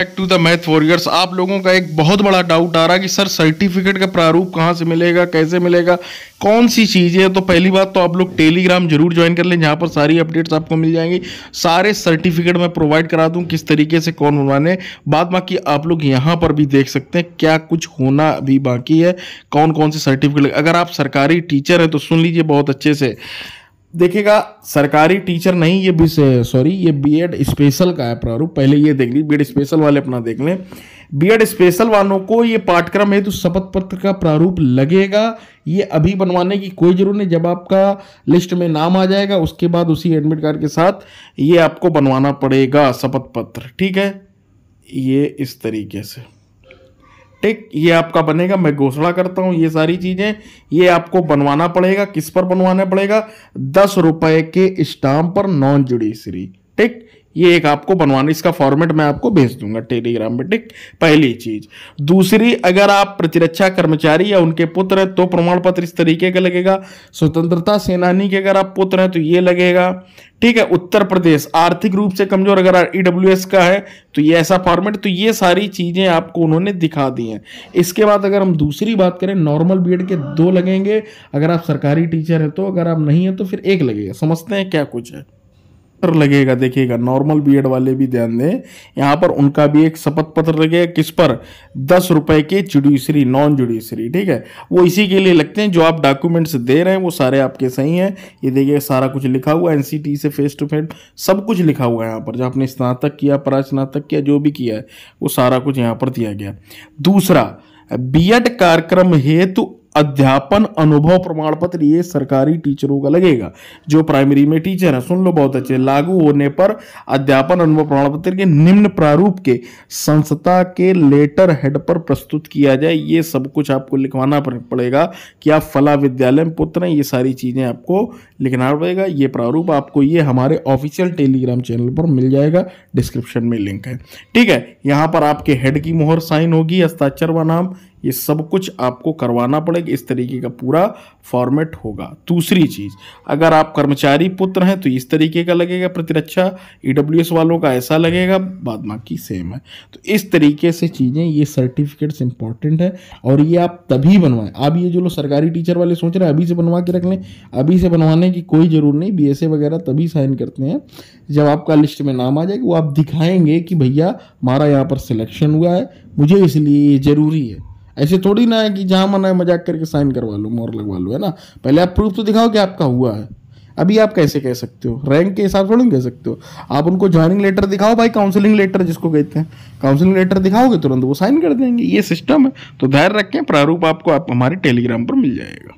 back to the math warriors आप लोगों का एक बहुत बड़ा डाउट आ रहा है कि सर सर्टिफिकेट का प्रारूप कहाँ से मिलेगा कैसे मिलेगा कौन सी चीज़ें हैं तो पहली बात तो आप लोग टेलीग्राम जरूर ज्वाइन कर लें जहाँ पर सारी अपडेट्स आपको मिल जाएंगी सारे सर्टिफिकेट मैं प्रोवाइड करा दूँ किस तरीके से कौन बनवाने बाद बाकी आप लोग यहाँ पर भी देख सकते हैं क्या कुछ होना भी बाकी है कौन कौन से सर्टिफिकेट अगर आप सरकारी टीचर हैं तो सुन लीजिए बहुत अच्छे से देखेगा सरकारी टीचर नहीं ये भी सॉरी ये बीएड स्पेशल का है प्रारूप पहले ये देख ली बीएड स्पेशल वाले अपना देख लें बीएड स्पेशल वालों को ये पाठ्यक्रम हेतु तो शपथ पत्र का प्रारूप लगेगा ये अभी बनवाने की कोई जरूरत नहीं जब आपका लिस्ट में नाम आ जाएगा उसके बाद उसी एडमिट कार्ड के साथ ये आपको बनवाना पड़ेगा शपथ पत्र ठीक है ये इस तरीके से ठीक ये आपका बनेगा मैं घोषणा करता हूँ ये सारी चीज़ें ये आपको बनवाना पड़ेगा किस पर बनवाना पड़ेगा दस रुपए के स्टाम्प पर नॉन जुडिशरी ठीक ये एक आपको बनवाना इसका फॉर्मेट मैं आपको भेज दूंगा टेलीग्राम में ठीक पहली चीज़ दूसरी अगर आप प्रतिरक्षा कर्मचारी या उनके पुत्र हैं तो प्रमाण पत्र इस तरीके का लगेगा स्वतंत्रता सेनानी के अगर आप पुत्र हैं तो ये लगेगा ठीक है उत्तर प्रदेश आर्थिक रूप से कमजोर अगर ई e का है तो ये ऐसा फॉर्मेट तो ये सारी चीज़ें आपको उन्होंने दिखा दी हैं इसके बाद अगर हम दूसरी बात करें नॉर्मल बी के दो लगेंगे अगर आप सरकारी टीचर हैं तो अगर आप नहीं हैं तो फिर एक लगेगा समझते हैं क्या कुछ है पत्र लगेगा देखिएगा नॉर्मल बी वाले भी ध्यान दें यहाँ पर उनका भी एक शपथ पत्र लगेगा किस पर दस रुपए के जुडिशरी नॉन जुडिशरी ठीक है वो इसी के लिए लगते हैं जो आप डॉक्यूमेंट्स दे रहे हैं वो सारे आपके सही हैं ये देखिए सारा कुछ लिखा हुआ है एन से फेस टू फेस सब कुछ लिखा हुआ है यहाँ पर जो आपने स्नातक किया परास्नातक किया जो भी किया है वो सारा कुछ यहाँ पर दिया गया दूसरा बी कार्यक्रम हेतु अध्यापन अनुभव प्रमाण पत्र ये सरकारी टीचरों का लगेगा जो प्राइमरी में टीचर है सुन लो बहुत अच्छे लागू होने पर अध्यापन अनुभव प्रमाण पत्र के निम्न प्रारूप के संस्था के लेटर हेड पर प्रस्तुत किया जाए ये सब कुछ आपको लिखवाना पड़ेगा कि आप फला विद्यालय में पुत्र हैं ये सारी चीज़ें आपको लिखना पड़ेगा ये प्रारूप आपको ये हमारे ऑफिशियल टेलीग्राम चैनल पर मिल जाएगा डिस्क्रिप्शन में लिंक है ठीक है यहाँ पर आपके हेड की मोहर साइन होगी हस्ताक्षर व नाम ये सब कुछ आपको करवाना पड़ेगा इस तरीके का पूरा फॉर्मेट होगा दूसरी चीज़ अगर आप कर्मचारी पुत्र हैं तो इस तरीके का लगेगा प्रतिरक्षा ई e वालों का ऐसा लगेगा बाद बाकी सेम है तो इस तरीके से चीज़ें ये सर्टिफिकेट्स इंपॉर्टेंट है और ये आप तभी बनवाएं आप ये जो लोग सरकारी टीचर वाले सोच रहे हैं अभी से बनवा के रख लें अभी से बनवाने की कोई ज़रूर नहीं बी वगैरह तभी साइन करते हैं जब आपका लिस्ट में नाम आ जाएगा वो आप दिखाएंगे कि भैया हमारा यहाँ पर सिलेक्शन हुआ है मुझे इसलिए ये ज़रूरी है ऐसे थोड़ी ना है कि जहाँ मना है मजाक करके साइन करवा लो मोर लगवा लो है ना पहले आप प्रूफ तो दिखाओ कि आपका हुआ है अभी आप कैसे कह सकते हो रैंक के हिसाब थोड़ी कह सकते हो आप उनको ज्वाइनिंग लेटर दिखाओ भाई काउंसलिंग लेटर जिसको कहते हैं काउंसलिंग लेटर दिखाओगे तुरंत वो साइन कर देंगे ये सिस्टम है तो धैर्य रखें प्रारूप आपको आप हमारे टेलीग्राम पर मिल जाएगा